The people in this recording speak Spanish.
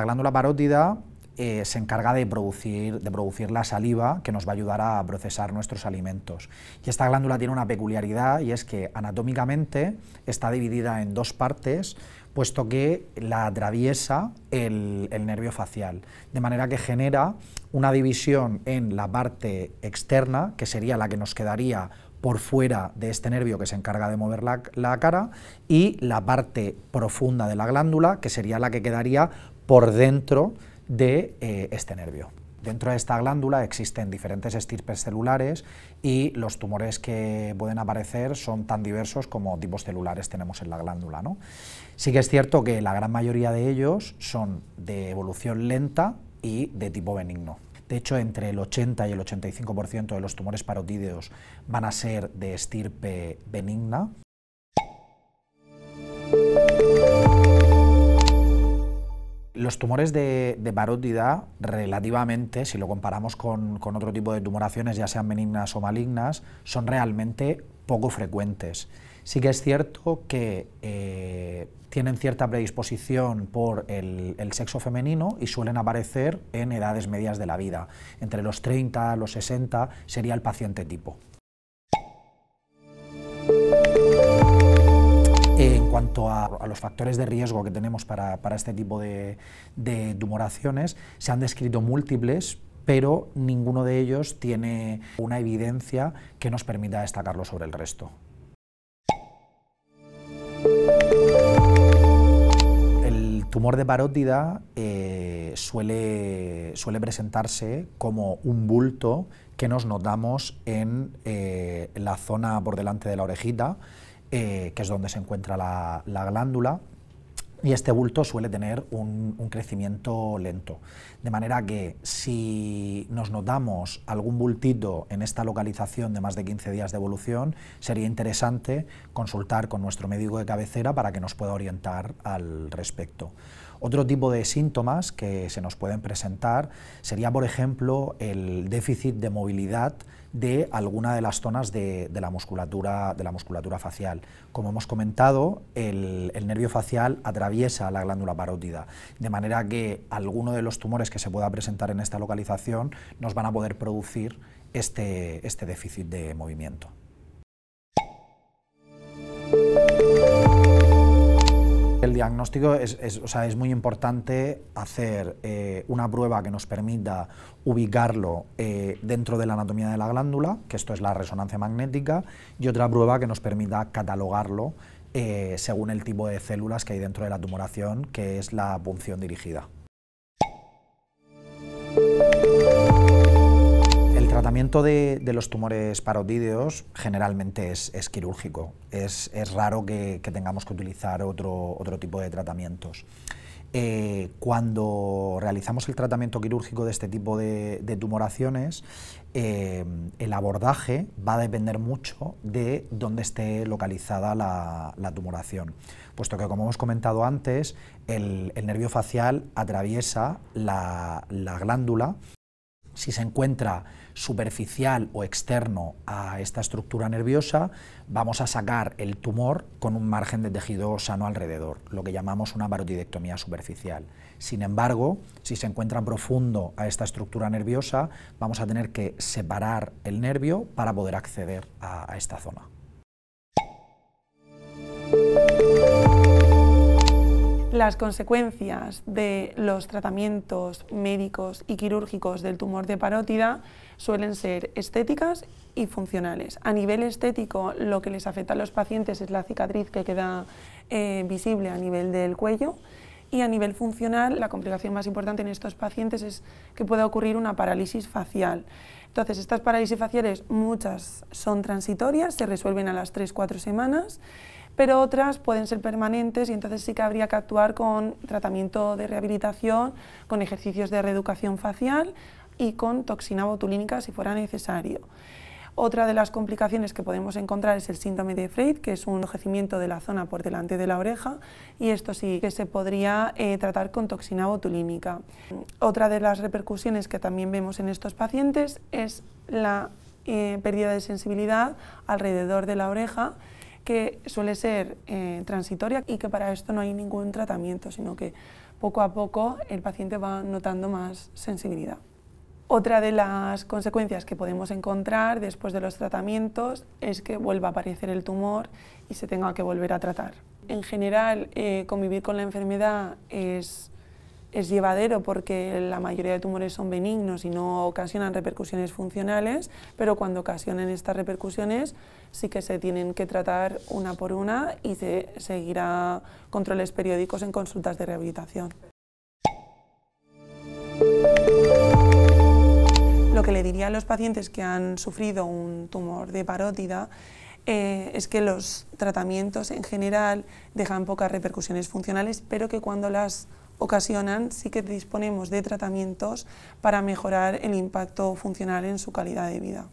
la glándula parótida eh, se encarga de producir, de producir la saliva que nos va a ayudar a procesar nuestros alimentos. Y esta glándula tiene una peculiaridad y es que anatómicamente está dividida en dos partes, puesto que la atraviesa el, nervio facial, de manera que genera una división en la parte externa, que sería la que nos quedaría por fuera de este nervio que se encarga de mover la, la, cara y la parte profunda de la glándula, que sería la que quedaría por dentro de eh, este nervio. Dentro de esta glándula existen diferentes estirpes celulares y los tumores que pueden aparecer son tan diversos como tipos celulares tenemos en la glándula. ¿no? Sí que es cierto que la gran mayoría de ellos son de evolución lenta y de tipo benigno. De hecho, entre el 80 y el 85% de los tumores parotídeos van a ser de estirpe benigna. Los tumores de, parótida, relativamente, si lo comparamos con, otro tipo de tumoraciones, ya sean benignas o malignas, son realmente poco frecuentes. Sí que es cierto que eh, tienen cierta predisposición por el, sexo femenino y suelen aparecer en edades medias de la vida. Entre los 30, los 60 sería el paciente tipo. a, los factores de riesgo que tenemos para, este tipo de, tumoraciones, se han descrito múltiples, pero ninguno de ellos tiene una evidencia que nos permita destacarlo sobre el resto. El tumor de parótida eh, suele, presentarse como un bulto que nos notamos en eh, la zona por delante de la orejita, eh, que es donde se encuentra la, glándula, y este bulto suele tener un, un, crecimiento lento. De manera que si nos notamos algún bultito en esta localización de más de 15 días de evolución, sería interesante consultar con nuestro médico de cabecera para que nos pueda orientar al respecto. Otro tipo de síntomas que se nos pueden presentar sería, por ejemplo, el déficit de movilidad de alguna de las zonas de, de, la, musculatura, facial. Como hemos comentado, el, nervio facial atraviesa la glándula parótida, de manera que alguno de los tumores que se pueda presentar en esta localización nos van a poder producir este, este déficit de movimiento. el diagnóstico es, o sea, es muy importante hacer eh, una prueba que nos permita ubicarlo eh, dentro de la anatomía de la glándula, que esto es la resonancia magnética, y otra prueba que nos permita catalogarlo eh, según el tipo de células que hay dentro de la tumoración, que es la punción dirigida. El tratamiento de, los tumores parotídeos generalmente es, quirúrgico. Es, raro que, tengamos que utilizar otro, tipo de tratamientos. Eh, cuando realizamos el tratamiento quirúrgico de este tipo de, tumoraciones, eh, el abordaje va a depender mucho de dónde esté localizada la, tumoración, puesto que, como hemos comentado antes, el, nervio facial atraviesa la glándula si se encuentra superficial o externo a esta estructura nerviosa, vamos a sacar el tumor con un margen de tejido sano alrededor, lo que llamamos una parotidectomía superficial. Sin embargo, si se encuentra profundo a esta estructura nerviosa, vamos a tener que separar el nervio para poder acceder a esta zona. Las consecuencias de los tratamientos médicos y quirúrgicos del tumor de parótida suelen ser estéticas y funcionales. A nivel estético, lo que les afecta a los pacientes es la cicatriz que queda eh, visible a nivel del cuello y a nivel funcional, la complicación más importante en estos pacientes es que pueda ocurrir una parálisis facial. Entonces, estas parálisis faciales, muchas son transitorias, se resuelven a las 3-4 semanas pero otras pueden ser permanentes y entonces sí que habría que actuar con tratamiento de rehabilitación, con ejercicios de reeducación facial y con toxina botulínica si fuera necesario. Otra de las complicaciones que podemos encontrar es el síndrome de Freud, que es un enrojecimiento de la zona por delante de la oreja, y esto sí que se podría eh, tratar con toxina botulínica. Otra de las repercusiones que también vemos en estos pacientes es la eh, pérdida de sensibilidad alrededor de la oreja, que suele ser eh, transitoria y que para esto no hay ningún tratamiento, sino que poco a poco el paciente va notando más sensibilidad. Otra de las consecuencias que podemos encontrar después de los tratamientos es que vuelva a aparecer el tumor y se tenga que volver a tratar. En general, eh, convivir con la enfermedad es es llevadero porque la mayoría de tumores son benignos y no ocasionan repercusiones funcionales, pero cuando ocasionen estas repercusiones sí que se tienen que tratar una por una y se seguirá controles periódicos en consultas de rehabilitación. Lo que le diría a los pacientes que han sufrido un tumor de parótida eh, es que los tratamientos en general dejan pocas repercusiones funcionales, pero que cuando las ocasionan, sí que disponemos de tratamientos para mejorar el impacto funcional en su calidad de vida.